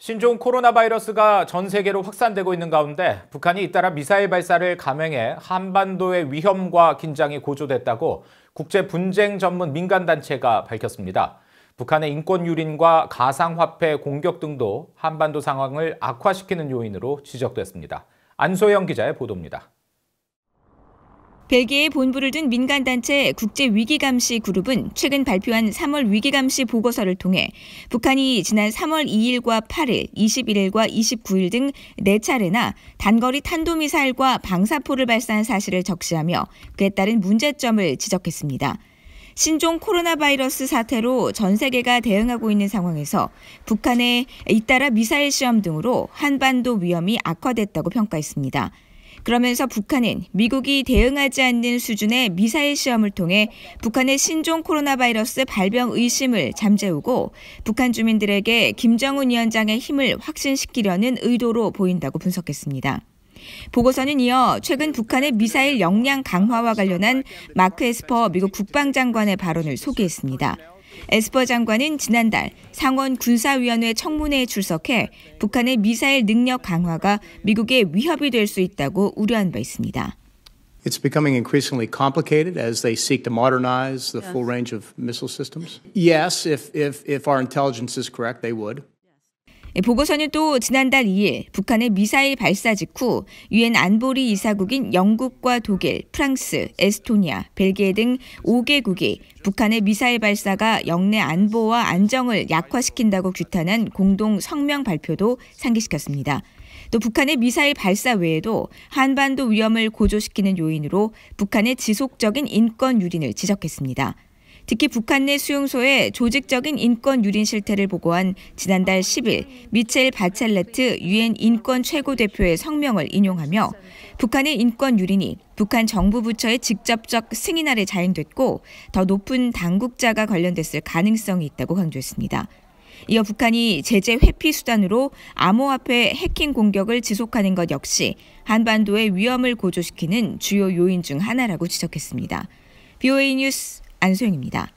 신종 코로나 바이러스가 전 세계로 확산되고 있는 가운데 북한이 잇따라 미사일 발사를 감행해 한반도의 위험과 긴장이 고조됐다고 국제 분쟁 전문 민간단체가 밝혔습니다. 북한의 인권 유린과 가상화폐 공격 등도 한반도 상황을 악화시키는 요인으로 지적됐습니다. 안소영 기자의 보도입니다. 벨기에 본부를 둔 민간단체 국제위기감시 그룹은 최근 발표한 3월 위기감시 보고서를 통해 북한이 지난 3월 2일과 8일, 21일과 29일 등 4차례나 단거리 탄도미사일과 방사포를 발사한 사실을 적시하며 그에 따른 문제점을 지적했습니다. 신종 코로나 바이러스 사태로 전 세계가 대응하고 있는 상황에서 북한의 잇따라 미사일 시험 등으로 한반도 위험이 악화됐다고 평가했습니다. 그러면서 북한은 미국이 대응하지 않는 수준의 미사일 시험을 통해 북한의 신종 코로나 바이러스 발병 의심을 잠재우고 북한 주민들에게 김정은 위원장의 힘을 확신시키려는 의도로 보인다고 분석했습니다. 보고서는 이어 최근 북한의 미사일 역량 강화와 관련한 마크 에스퍼 미국 국방장관의 발언을 소개했습니다. 에스퍼 장관은 지난달 상원 군사위원회 청문회에 출석해 북한의 미사일 능력 강화가 미국의 위협이 될 수 있다고 우려한 바 있습니다. It's becoming increasingly complicated as they seek to modernize the full range of missile systems. Yes, if if if our intelligence is correct, they would. 네, 보고서는 또 지난달 2일 북한의 미사일 발사 직후 유엔 안보리 이사국인 영국과 독일, 프랑스, 에스토니아, 벨기에 등 5개국이 북한의 미사일 발사가 영내 안보와 안정을 약화시킨다고 규탄한 공동 성명 발표도 상기시켰습니다. 또 북한의 미사일 발사 외에도 한반도 위험을 고조시키는 요인으로 북한의 지속적인 인권 유린을 지적했습니다. 특히 북한 내 수용소의 조직적인 인권 유린 실태를 보고한 지난달 10일 미첼 바첼레트 유엔 인권 최고대표의 성명을 인용하며 북한의 인권 유린이 북한 정부 부처의 직접적 승인 아래 자행됐고 더 높은 당국자가 관련됐을 가능성이 있다고 강조했습니다. 이어 북한이 제재 회피 수단으로 암호화폐 해킹 공격을 지속하는 것 역시 한반도의 위험을 고조시키는 주요 요인 중 하나라고 지적했습니다. BOA 뉴스 안소영입니다.